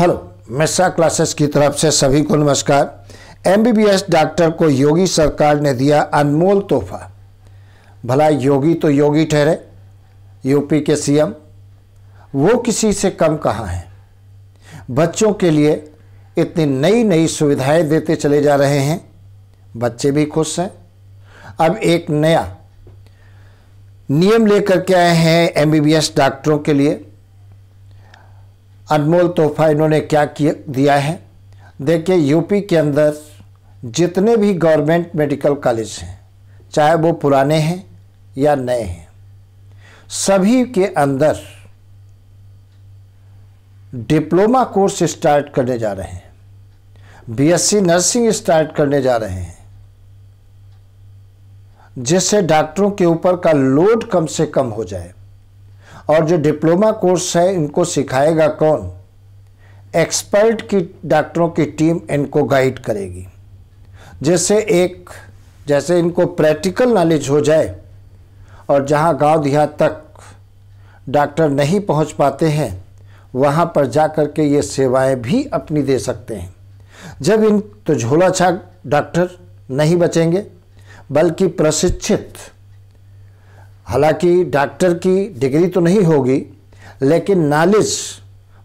hello Mishra classes की तरफ से सभी को नमस्कार एमबीबीएस डॉक्टर को योगी सरकार ने दिया अनमोल तोहफा भला योगी तो योगी ठहरे यूपी के सीएम वो किसी से कम कहाँ हैं बच्चों के लिए इतनी नई नई सुविधाएं देते चले जा रहे हैं बच्चे भी खुश हैं अब एक नया नियम लेकर के आए हैं एमबीबीएस डॉक्टरों के लिए अनमोल तोहफा इन्होंने क्या दिया है देखिए यूपी के अंदर जितने भी गवर्नमेंट मेडिकल कॉलेज हैं चाहे वो पुराने हैं या नए हैं सभी के अंदर डिप्लोमा कोर्स स्टार्ट करने जा रहे हैं बीएससी नर्सिंग स्टार्ट करने जा रहे हैं जिससे डॉक्टरों के ऊपर का लोड कम से कम हो जाए और जो डिप्लोमा कोर्स है इनको सिखाएगा कौन एक्सपर्ट की डॉक्टरों की टीम इनको गाइड करेगी जैसे एक जैसे इनको प्रैक्टिकल नॉलेज हो जाए और जहाँ गांव देहात तक डॉक्टर नहीं पहुँच पाते हैं वहाँ पर जा कर के ये सेवाएं भी अपनी दे सकते हैं जब इन तो झोला छाक डॉक्टर नहीं बचेंगे बल्कि प्रशिक्षित हालांकि डॉक्टर की डिग्री तो नहीं होगी लेकिन नॉलेज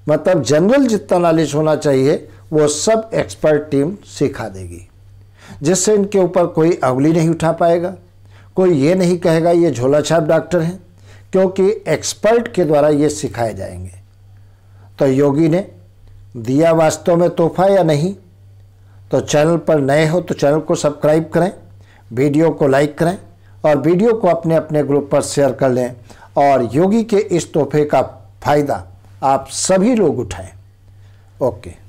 मतलब जनरल जितना नॉलेज होना चाहिए वो सब एक्सपर्ट टीम सिखा देगी जिससे इनके ऊपर कोई उंगली नहीं उठा पाएगा कोई ये नहीं कहेगा ये झोला छाप डॉक्टर हैं क्योंकि एक्सपर्ट के द्वारा ये सिखाए जाएंगे तो योगी ने दिया वास्तव में तोहफा या नहीं तो चैनल पर नए हो तो चैनल को सब्सक्राइब करें वीडियो को लाइक करें और वीडियो को अपने अपने ग्रुप पर शेयर कर लें और योगी के इस तोहफे का फ़ायदा आप सभी लोग उठाएं ओके